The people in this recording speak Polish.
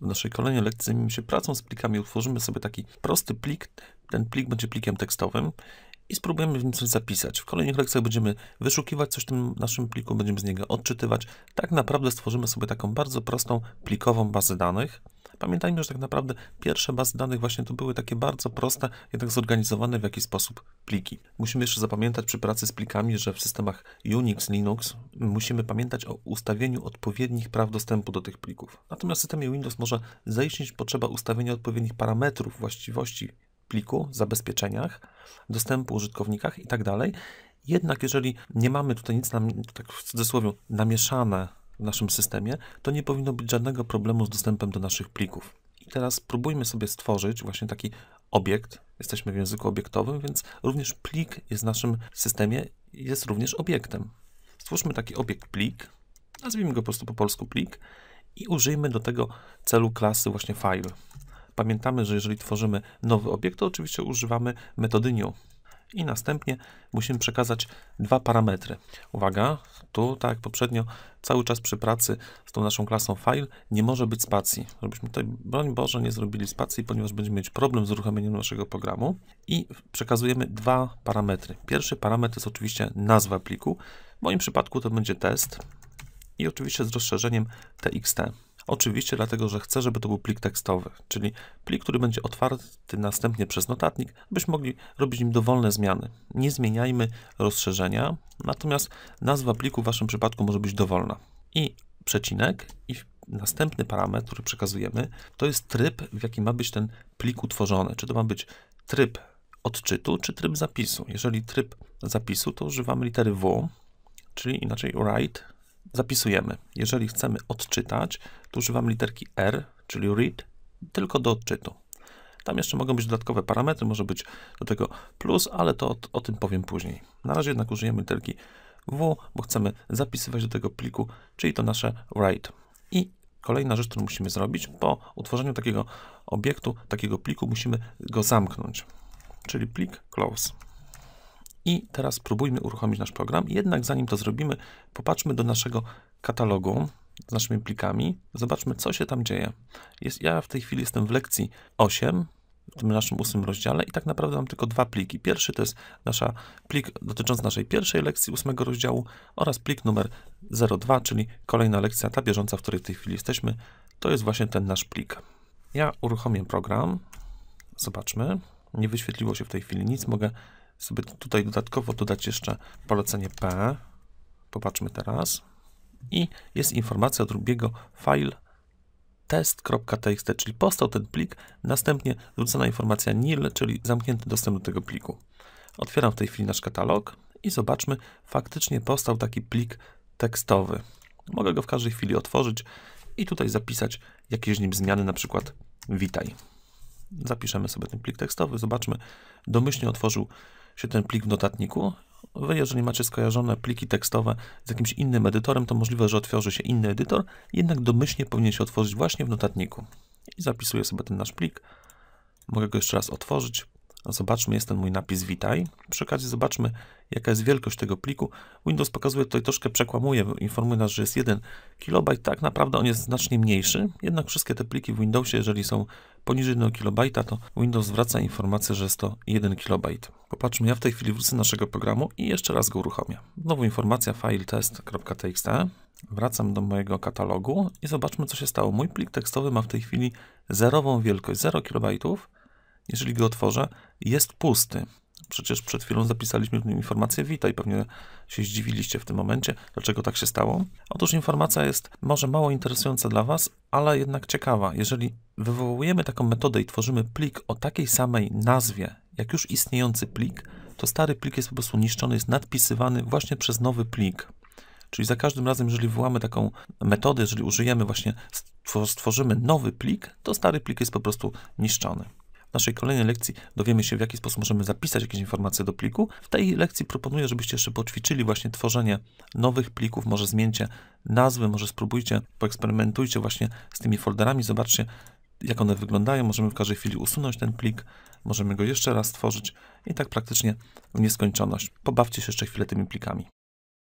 W naszej kolejnej lekcji zajmiemy się pracą z plikami. Utworzymy sobie taki prosty plik. Ten plik będzie plikiem tekstowym i spróbujemy w nim coś zapisać. W kolejnych lekcjach będziemy wyszukiwać coś w tym naszym pliku, będziemy z niego odczytywać. Tak naprawdę stworzymy sobie taką bardzo prostą plikową bazę danych. Pamiętajmy, że tak naprawdę pierwsze bazy danych właśnie to były takie bardzo proste, jednak zorganizowane w jakiś sposób pliki. Musimy jeszcze zapamiętać przy pracy z plikami, że w systemach Unix, Linux musimy pamiętać o ustawieniu odpowiednich praw dostępu do tych plików. Natomiast w systemie Windows może zaistnieć potrzeba ustawienia odpowiednich parametrów, właściwości pliku, zabezpieczeniach, dostępu użytkownikach itd. Tak jednak jeżeli nie mamy tutaj nic, tak w cudzysłowie, namieszane w naszym systemie, to nie powinno być żadnego problemu z dostępem do naszych plików. I teraz próbujmy sobie stworzyć właśnie taki obiekt. Jesteśmy w języku obiektowym, więc również plik jest w naszym systemie, jest również obiektem. Stwórzmy taki obiekt plik, nazwijmy go po prostu po polsku plik i użyjmy do tego celu klasy właśnie file. Pamiętamy, że jeżeli tworzymy nowy obiekt, to oczywiście używamy metody new i następnie musimy przekazać dwa parametry. Uwaga, tu tak jak poprzednio, cały czas przy pracy z tą naszą klasą file nie może być spacji, żebyśmy tutaj, broń Boże, nie zrobili spacji, ponieważ będziemy mieć problem z uruchomieniem naszego programu i przekazujemy dwa parametry. Pierwszy parametr jest oczywiście nazwa pliku, w moim przypadku to będzie test i oczywiście z rozszerzeniem txt. Oczywiście dlatego, że chcę, żeby to był plik tekstowy, czyli plik, który będzie otwarty następnie przez notatnik, byśmy mogli robić nim dowolne zmiany. Nie zmieniajmy rozszerzenia, natomiast nazwa pliku w Waszym przypadku może być dowolna. I przecinek i następny parametr, który przekazujemy, to jest tryb, w jaki ma być ten plik utworzony. Czy to ma być tryb odczytu, czy tryb zapisu. Jeżeli tryb zapisu, to używamy litery W, czyli inaczej write, zapisujemy. Jeżeli chcemy odczytać, to używam literki R, czyli read, tylko do odczytu. Tam jeszcze mogą być dodatkowe parametry, może być do tego plus, ale to o, o tym powiem później. Na razie jednak użyjemy literki W, bo chcemy zapisywać do tego pliku, czyli to nasze write. I kolejna rzecz, którą musimy zrobić, po utworzeniu takiego obiektu, takiego pliku, musimy go zamknąć, czyli plik close. I teraz spróbujmy uruchomić nasz program. Jednak zanim to zrobimy, popatrzmy do naszego katalogu z naszymi plikami. Zobaczmy, co się tam dzieje. Jest, ja w tej chwili jestem w lekcji 8, w tym naszym ósmym rozdziale i tak naprawdę mam tylko dwa pliki. Pierwszy to jest nasza plik dotyczący naszej pierwszej lekcji ósmego rozdziału oraz plik numer 02, czyli kolejna lekcja, ta bieżąca, w której w tej chwili jesteśmy. To jest właśnie ten nasz plik. Ja uruchomię program. Zobaczmy. Nie wyświetliło się w tej chwili nic. Mogę sobie tutaj dodatkowo dodać jeszcze polecenie P. Popatrzmy teraz. I jest informacja drugiego file test.txt, czyli powstał ten plik, następnie wrzucona informacja nil, czyli zamknięty dostęp do tego pliku. Otwieram w tej chwili nasz katalog i zobaczmy, faktycznie powstał taki plik tekstowy. Mogę go w każdej chwili otworzyć i tutaj zapisać jakieś w nim zmiany, na przykład witaj. Zapiszemy sobie ten plik tekstowy, zobaczmy, domyślnie otworzył czy ten plik w notatniku. Wy, jeżeli macie skojarzone pliki tekstowe z jakimś innym edytorem, to możliwe, że otworzy się inny edytor, jednak domyślnie powinien się otworzyć właśnie w notatniku. I zapisuję sobie ten nasz plik. Mogę go jeszcze raz otworzyć, Zobaczmy, jest ten mój napis witaj. Przy okazji zobaczmy, jaka jest wielkość tego pliku. Windows pokazuje tutaj troszkę, przekłamuje, informuje nas, że jest 1 KB. Tak naprawdę on jest znacznie mniejszy, jednak wszystkie te pliki w Windowsie, jeżeli są poniżej 1 KB, to Windows zwraca informację, że jest to 1 KB. Popatrzmy, ja w tej chwili wrócę do naszego programu i jeszcze raz go uruchomię. Znowu informacja file test.txt. Wracam do mojego katalogu i zobaczmy, co się stało. Mój plik tekstowy ma w tej chwili zerową wielkość, 0 kilobajtów jeżeli go otworzę, jest pusty. Przecież przed chwilą zapisaliśmy w nim informację witaj, pewnie się zdziwiliście w tym momencie, dlaczego tak się stało. Otóż informacja jest może mało interesująca dla Was, ale jednak ciekawa. Jeżeli wywołujemy taką metodę i tworzymy plik o takiej samej nazwie, jak już istniejący plik, to stary plik jest po prostu niszczony, jest nadpisywany właśnie przez nowy plik. Czyli za każdym razem, jeżeli wywołamy taką metodę, jeżeli użyjemy właśnie, stworzymy nowy plik, to stary plik jest po prostu niszczony. W naszej kolejnej lekcji dowiemy się, w jaki sposób możemy zapisać jakieś informacje do pliku. W tej lekcji proponuję, żebyście jeszcze poćwiczyli właśnie tworzenie nowych plików, może zmieńcie nazwy, może spróbujcie, poeksperymentujcie właśnie z tymi folderami, zobaczcie, jak one wyglądają. Możemy w każdej chwili usunąć ten plik, możemy go jeszcze raz stworzyć i tak praktycznie w nieskończoność. Pobawcie się jeszcze chwilę tymi plikami.